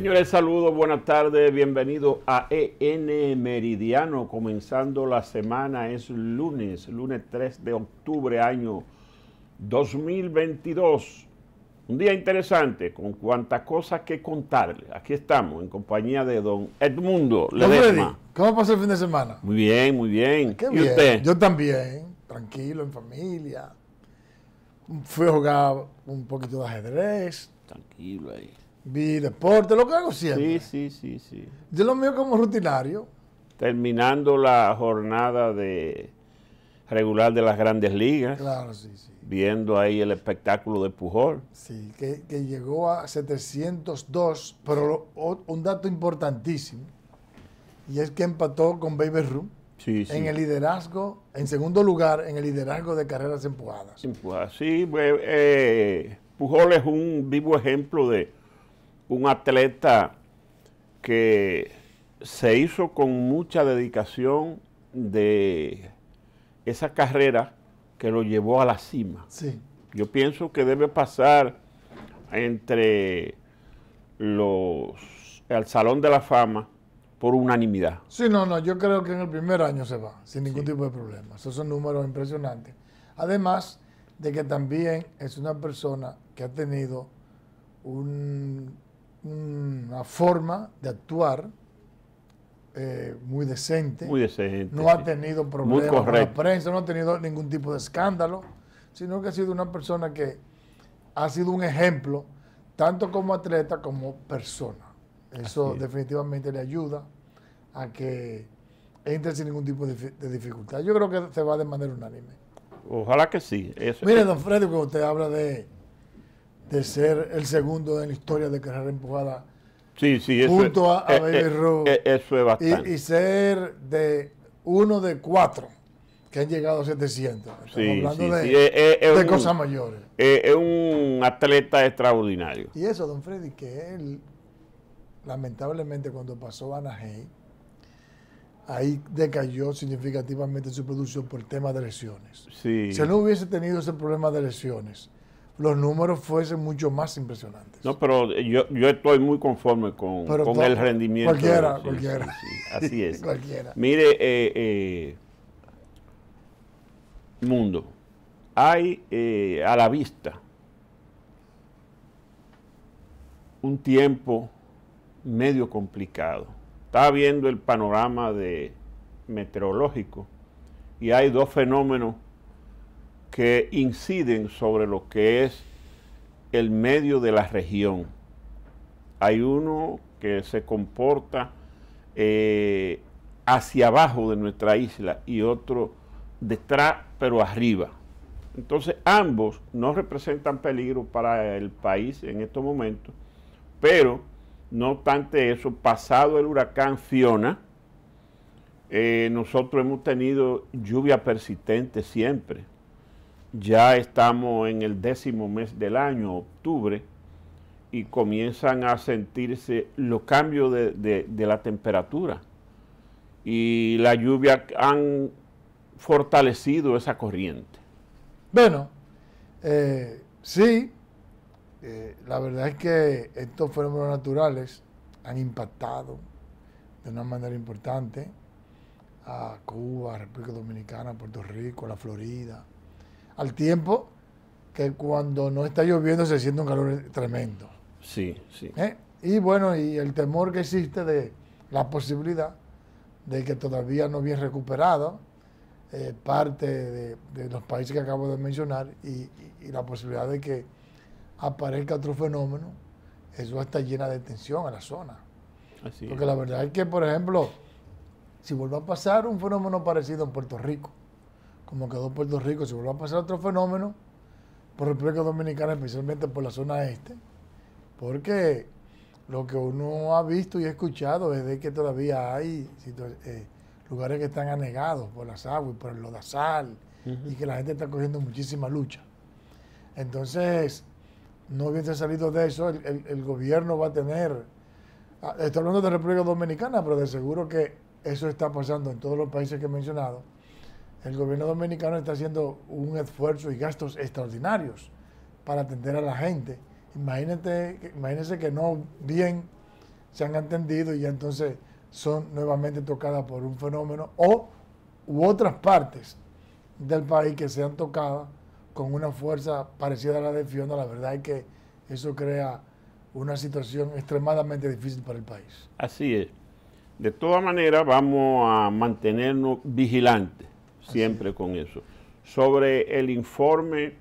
Señores, saludos, buenas tardes, bienvenidos a EN Meridiano, comenzando la semana, es lunes, lunes 3 de octubre, año 2022. Un día interesante, con cuantas cosas que contarles. Aquí estamos, en compañía de don Edmundo ¿Cómo pasó el fin de semana? Muy bien, muy bien. ¿Y usted? Yo también, tranquilo, en familia. Fui a jugar un poquito de ajedrez. Tranquilo ahí. Vi deporte, lo que hago siempre. Sí, sí, sí, sí. Yo lo mío como rutinario. Terminando la jornada de regular de las grandes ligas. Claro, sí, sí. Viendo ahí el espectáculo de Pujol. Sí, que, llegó a 702, pero un dato importantísimo, y es que empató con Baby Ruth sí, en el liderazgo, en segundo lugar, en el liderazgo de carreras empujadas. sí. Pues, eh, Pujol es un vivo ejemplo de un atleta que se hizo con mucha dedicación de esa carrera que lo llevó a la cima. Sí. Yo pienso que debe pasar entre los al Salón de la Fama por unanimidad. Sí, no, no, yo creo que en el primer año se va, sin ningún tipo de problema. Esos son números impresionantes. Además de que también es una persona que ha tenido un una forma de actuar eh, muy decente. No ha tenido problemas con la prensa, no ha tenido ningún tipo de escándalo, sino que ha sido una persona que ha sido un ejemplo, tanto como atleta como persona. Eso definitivamente le ayuda a que entre sin ningún tipo de, dificultad. Yo creo que se va de manera unánime. Ojalá que sí. Mire, don Freddy, cuando usted habla de de ser el segundo en la historia de carrera empujada. Sí, sí, junto a, Baby eh, eh, eh, bastante. Y, ser de uno de cuatro que han llegado a 700. Estamos hablando de, de cosas mayores. Es, un atleta extraordinario. Y eso, don Freddy, que él, lamentablemente, cuando pasó a Nahey, ahí decayó significativamente su producción por el tema de lesiones. Si no hubiese tenido ese problema de lesiones, los números fuesen mucho más impresionantes. No, pero yo, estoy muy conforme con, con el rendimiento. Cualquiera, cualquiera. así es. cualquiera. Mire, eh, eh, mundo, hay eh, a la vista un tiempo medio complicado. Estaba viendo el panorama de meteorológico y hay dos fenómenos que inciden sobre lo que es el medio de la región. Hay uno que se comporta eh, hacia abajo de nuestra isla y otro detrás pero arriba. Entonces ambos no representan peligro para el país en estos momentos, pero no obstante eso, pasado el huracán Fiona, eh, nosotros hemos tenido lluvia persistente siempre. Ya estamos en el décimo mes del año, octubre, y comienzan a sentirse los cambios de, la temperatura. Y la lluvia han fortalecido esa corriente. Bueno, eh, sí, eh, la verdad es que estos fenómenos naturales han impactado de una manera importante a Cuba, República Dominicana, Puerto Rico, la Florida, al tiempo que cuando no está lloviendo se siente un calor tremendo. Sí, sí. ¿Eh? Y bueno, y el temor que existe de la posibilidad de que todavía no bien recuperado eh, parte de, los países que acabo de mencionar y, la posibilidad de que aparezca otro fenómeno, eso está llena de tensión a la zona. Así Porque la verdad es que, por ejemplo, si vuelve a pasar un fenómeno parecido en Puerto Rico, como quedó Puerto Rico, se vuelve a pasar otro fenómeno por República Dominicana, especialmente por la zona este, porque lo que uno ha visto y escuchado es de que todavía hay eh, lugares que están anegados por las aguas y por el lodazal y que la gente está cogiendo muchísima lucha. Entonces, no hubiese salido de eso, el, gobierno va a tener, ah, estoy hablando de República Dominicana, pero de seguro que eso está pasando en todos los países que he mencionado, el gobierno dominicano está haciendo un esfuerzo y gastos extraordinarios para atender a la gente. imagínense que no bien se han atendido y entonces son nuevamente tocadas por un fenómeno o u otras partes del país que se han tocado con una fuerza parecida a la de Fiona, la verdad es que eso crea una situación extremadamente difícil para el país. Así es. De todas maneras, vamos a mantenernos vigilantes siempre con eso. Sobre el informe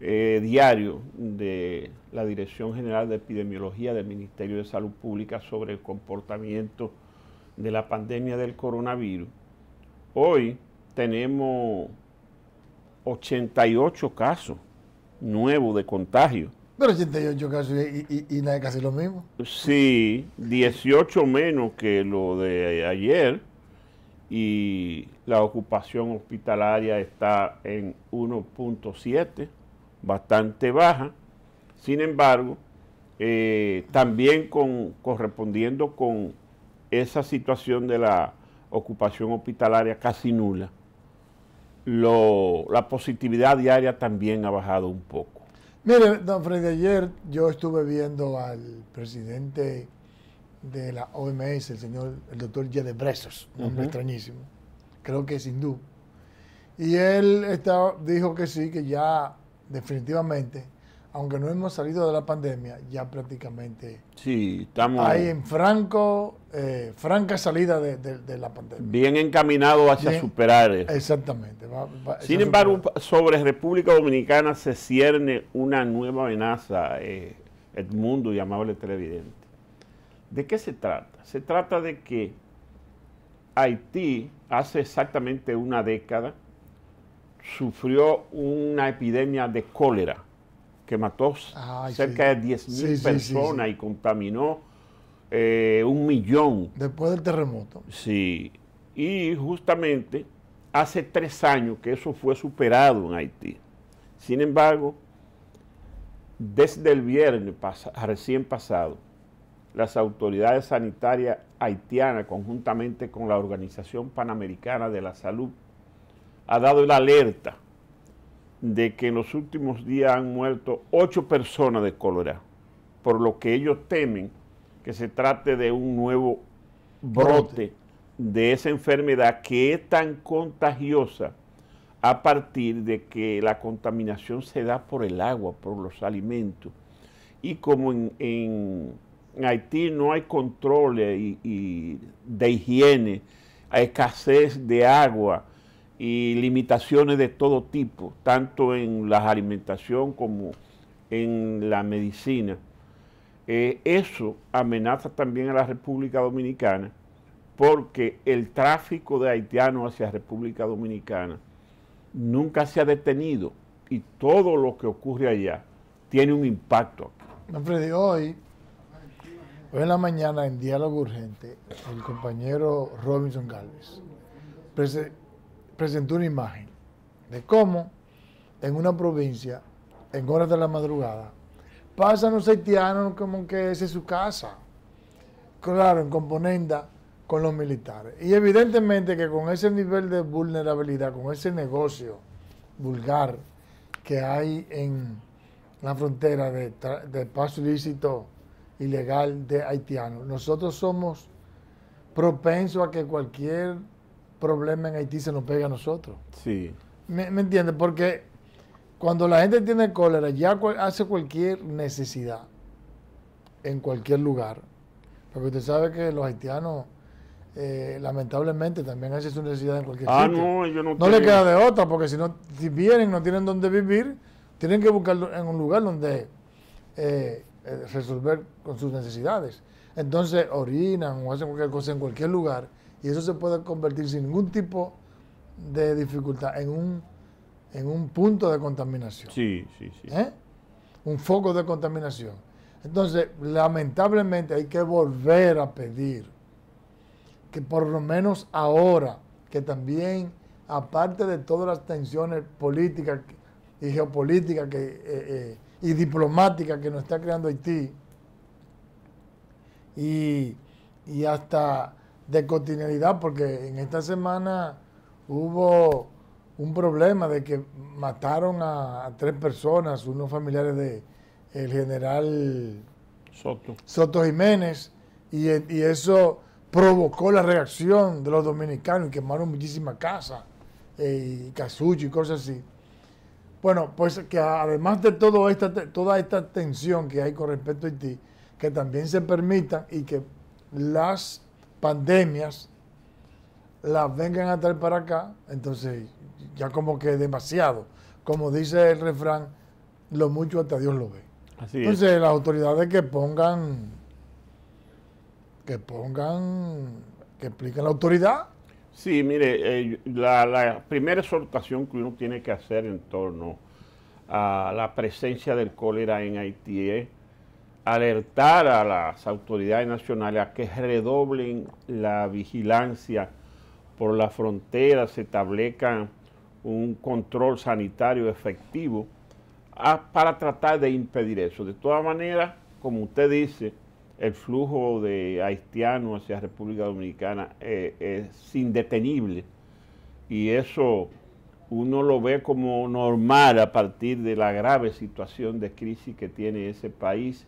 eh, diario de la Dirección General de Epidemiología del Ministerio de Salud Pública sobre el comportamiento de la pandemia del coronavirus, hoy tenemos 88 casos nuevos de contagio. Pero 88 casos y, y, casi lo mismo. Sí, 18 menos que lo de ayer y la ocupación hospitalaria está en 1.7, bastante baja. Sin embargo, eh, también con, correspondiendo con esa situación de la ocupación hospitalaria casi nula, la positividad diaria también ha bajado un poco. Mire, don Freddy, ayer yo estuve viendo al presidente de la OMS, el señor, el doctor Jede Bresos, un hombre extrañísimo, creo que es hindú. Y él está, dijo que sí, que ya definitivamente, aunque no hemos salido de la pandemia, ya prácticamente sí, estamos ahí en franco, eh, franca salida de, la pandemia. Bien encaminado hacia superar eso. Exactamente. Sin embargo, sobre República Dominicana se cierne una nueva amenaza, Edmundo eh, y amable televidente ¿De qué se trata? Se trata de que Haití hace exactamente una década sufrió una epidemia de cólera que mató cerca de 10.000 personas y contaminó eh, un millón. Después del terremoto. Sí, y justamente hace tres años que eso fue superado en Haití. Sin embargo, desde el viernes recién pasado, las autoridades sanitarias haitianas, conjuntamente con la Organización Panamericana de la Salud, ha dado la alerta de que en los últimos días han muerto ocho personas de cólera, por lo que ellos temen que se trate de un nuevo brote de esa enfermedad que es tan contagiosa a partir de que la contaminación se da por el agua, por los alimentos. Y como en en Haití no hay controles eh, de higiene, hay escasez de agua y limitaciones de todo tipo, tanto en la alimentación como en la medicina. Eh, eso amenaza también a la República Dominicana porque el tráfico de haitianos hacia República Dominicana nunca se ha detenido y todo lo que ocurre allá tiene un impacto. de hoy Hoy en la mañana, en diálogo urgente, el compañero Robinson Gálvez presentó una imagen de cómo en una provincia, en horas de la madrugada, pasan los haitianos como que esa es su casa. Claro, en componenda con los militares. Y evidentemente que con ese nivel de vulnerabilidad, con ese negocio vulgar que hay en la frontera de, de paso ilícito ilegal de haitianos. Nosotros somos propensos a que cualquier problema en Haití se nos pegue a nosotros. Sí. ¿Me, entiendes? Porque cuando la gente tiene cólera, ya hace cualquier necesidad en cualquier lugar. Porque usted sabe que los haitianos, eh, lamentablemente, también hacen su necesidad en cualquier ah, no, yo no No le queda de otra, porque si, no, si vienen no tienen dónde vivir, tienen que buscarlo en un lugar donde eh, eh, resolver con sus necesidades. Entonces orinan o hacen cualquier cosa en cualquier lugar y eso se puede convertir sin ningún tipo de dificultad en un, en un punto de contaminación. Sí, sí, sí. ¿Eh? Un foco de contaminación. Entonces, lamentablemente hay que volver a pedir que por lo menos ahora, que también, aparte de todas las tensiones políticas y geopolíticas que eh, y diplomática que nos está creando Haití y, hasta de continuidad porque en esta semana hubo un problema de que mataron a, tres personas, unos familiares de el general Soto, Soto Jiménez, y, eso provocó la reacción de los dominicanos y quemaron muchísimas casas, eh, y casuchos y cosas así. Bueno, pues que además de todo esta, toda esta tensión que hay con respecto a Haití, que también se permita y que las pandemias las vengan a traer para acá, entonces ya como que demasiado. Como dice el refrán, lo mucho hasta Dios lo ve. Así entonces las autoridades que pongan, que pongan, que expliquen la autoridad, Sí, mire, eh, la, primera exhortación que uno tiene que hacer en torno a la presencia del cólera en Haití es alertar a las autoridades nacionales a que redoblen la vigilancia por la frontera, se establezca un control sanitario efectivo ah, para tratar de impedir eso. De todas maneras, como usted dice, el flujo de haitianos hacia República Dominicana eh, es indetenible y eso uno lo ve como normal a partir de la grave situación de crisis que tiene ese país,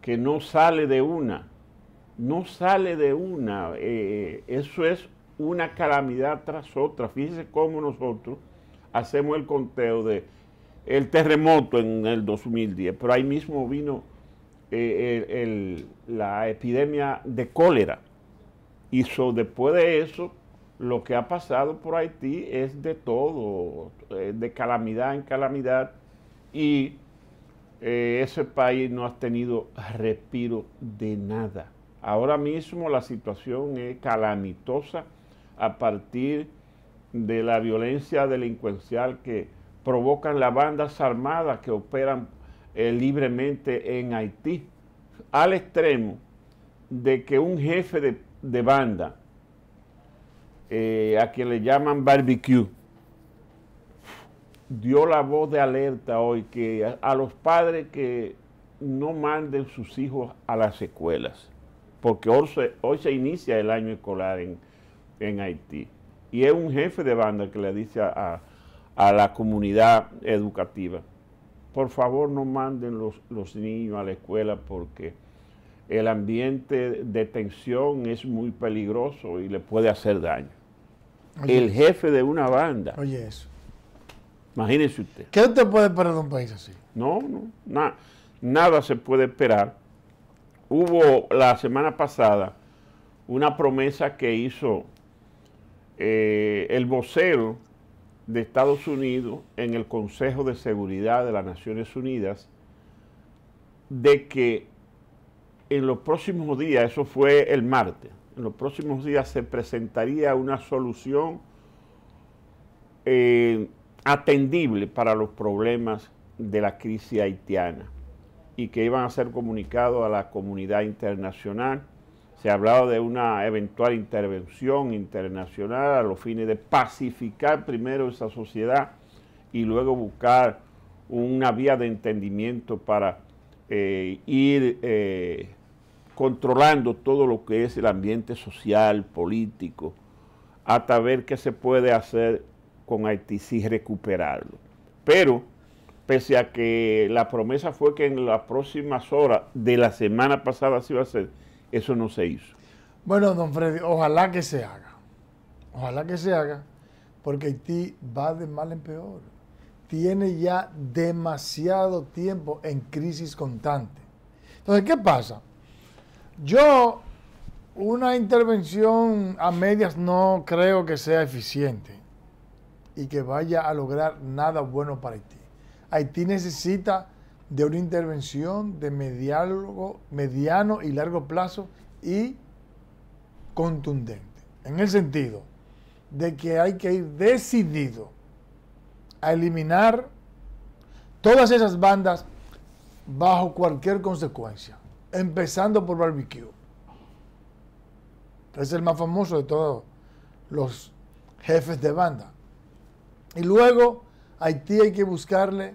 que no sale de una, no sale de una, eh, eso es una calamidad tras otra. Fíjense cómo nosotros hacemos el conteo de el terremoto en el 2010, pero ahí mismo vino eh, la epidemia de cólera. Y después de eso, lo que ha pasado por Haití es de todo, eh, de calamidad en calamidad, y eh, ese país no ha tenido respiro de nada. Ahora mismo la situación es calamitosa a partir de la violencia delincuencial que provocan las bandas armadas que operan eh, libremente en Haití, al extremo de que un jefe de, banda, eh, a quien le llaman barbecue, dio la voz de alerta hoy que a, los padres que no manden sus hijos a las escuelas, porque hoy se, hoy se inicia el año escolar en, Haití. Y es un jefe de banda que le dice a la comunidad educativa, por favor no manden los, niños a la escuela porque el ambiente de tensión es muy peligroso y le puede hacer daño. el jefe de una banda. Oye, eso. Imagínese usted. ¿Qué usted puede esperar de un país así? No, no, nada se puede esperar. Hubo la semana pasada una promesa que hizo eh, el vocero de Estados Unidos en el Consejo de Seguridad de las Naciones Unidas de que en los próximos días, eso fue el martes, en los próximos días se presentaría una solución eh, atendible para los problemas de la crisis haitiana y que iban a ser comunicados a la comunidad internacional se ha hablado de una eventual intervención internacional a los fines de pacificar primero esa sociedad y luego buscar una vía de entendimiento para eh, ir eh, controlando todo lo que es el ambiente social, político, hasta ver qué se puede hacer con Haití si recuperarlo. Pero, pese a que la promesa fue que en las próximas horas de la semana pasada se iba a hacer, eso no se hizo. Bueno, don Freddy, ojalá que se haga. Ojalá que se haga, porque Haití va de mal en peor. Tiene ya demasiado tiempo en crisis constante. Entonces, ¿qué pasa? Yo, una intervención a medias no creo que sea eficiente y que vaya a lograr nada bueno para Haití. Haití necesita de una intervención de mediano, mediano y largo plazo y contundente. En el sentido de que hay que ir decidido a eliminar todas esas bandas bajo cualquier consecuencia, empezando por Barbecue. Es el más famoso de todos los jefes de banda. Y luego, Haití hay que buscarle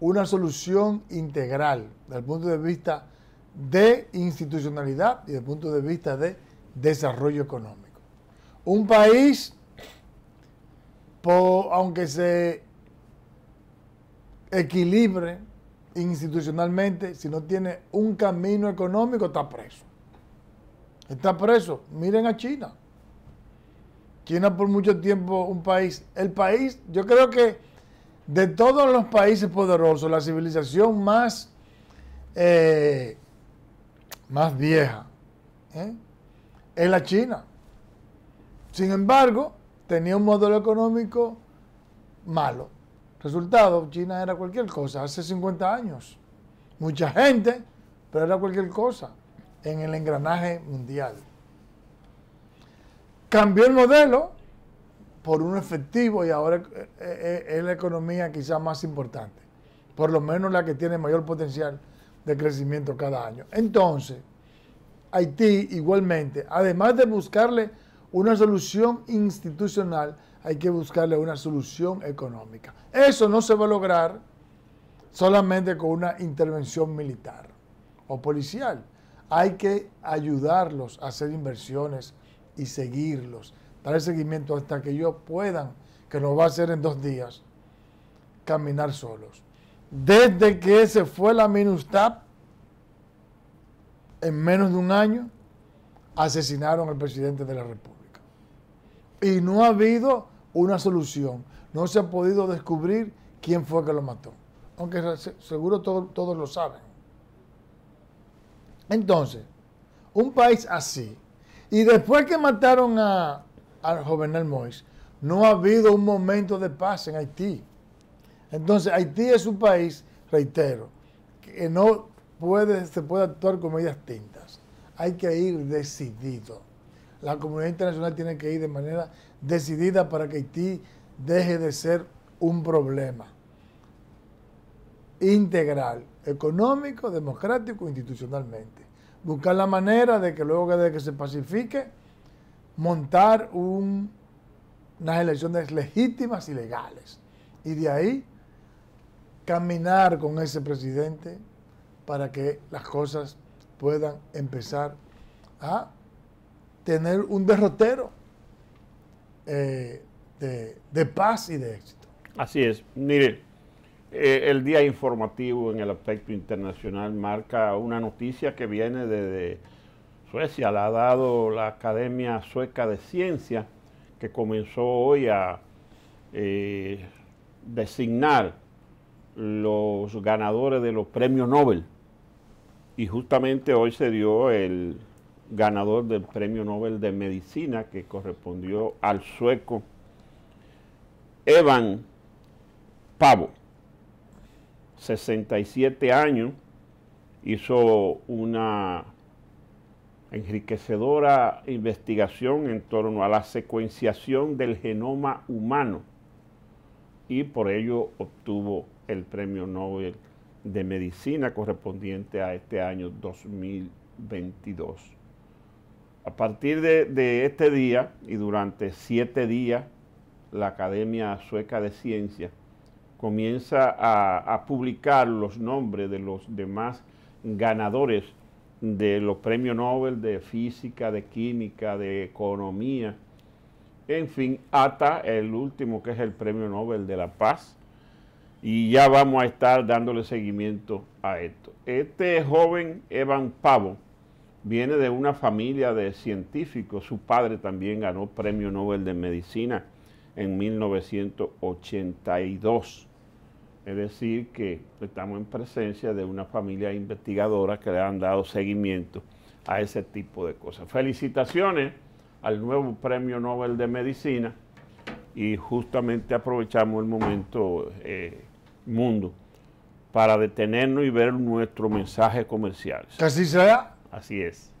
una solución integral desde el punto de vista de institucionalidad y desde el punto de vista de desarrollo económico. Un país, aunque se equilibre institucionalmente, si no tiene un camino económico, está preso. Está preso. Miren a China. China por mucho tiempo un país. El país, yo creo que de todos los países poderosos, la civilización más, eh, más vieja ¿eh? es la China. Sin embargo, tenía un modelo económico malo. Resultado, China era cualquier cosa, hace 50 años. Mucha gente, pero era cualquier cosa en el engranaje mundial. Cambió el modelo por un efectivo y ahora eh, eh, eh, es la economía quizá más importante, por lo menos la que tiene mayor potencial de crecimiento cada año. Entonces, Haití igualmente, además de buscarle una solución institucional, hay que buscarle una solución económica. Eso no se va a lograr solamente con una intervención militar o policial. Hay que ayudarlos a hacer inversiones y seguirlos el seguimiento hasta que ellos puedan, que lo va a ser en dos días, caminar solos. Desde que se fue la MINUSTAP, en menos de un año, asesinaron al presidente de la República. Y no ha habido una solución. No se ha podido descubrir quién fue que lo mató. Aunque seguro todos lo saben. Entonces, un país así, y después que mataron a, al Jovenel Mois, no ha habido un momento de paz en Haití. Entonces, Haití es un país, reitero, que no puede, se puede actuar con medidas tintas. Hay que ir decidido. La comunidad internacional tiene que ir de manera decidida para que Haití deje de ser un problema integral, económico, democrático, institucionalmente. Buscar la manera de que luego de que se pacifique, montar unas elecciones legítimas y legales. Y de ahí caminar con ese presidente para que las cosas puedan empezar a tener un derrotero eh, de, paz y de éxito. Así es. Mire, eh, el día informativo en el aspecto internacional marca una noticia que viene desde... De Suecia la ha dado la Academia Sueca de Ciencia, que comenzó hoy a eh, designar los ganadores de los premios Nobel. Y justamente hoy se dio el ganador del premio Nobel de Medicina, que correspondió al sueco Evan Pavo. 67 años, hizo una enriquecedora investigación en torno a la secuenciación del genoma humano y por ello obtuvo el Premio Nobel de Medicina correspondiente a este año 2022. A partir de, este día y durante siete días, la Academia Sueca de Ciencias comienza a, a publicar los nombres de los demás ganadores de los premios Nobel de física, de química, de economía, en fin, hasta el último que es el premio Nobel de la Paz. Y ya vamos a estar dándole seguimiento a esto. Este joven Evan Pavo viene de una familia de científicos. Su padre también ganó premio Nobel de Medicina en 1982. Es decir, que estamos en presencia de una familia investigadora que le han dado seguimiento a ese tipo de cosas. Felicitaciones al nuevo Premio Nobel de Medicina y justamente aprovechamos el momento eh, mundo para detenernos y ver nuestro mensaje comercial. Así será. Así es.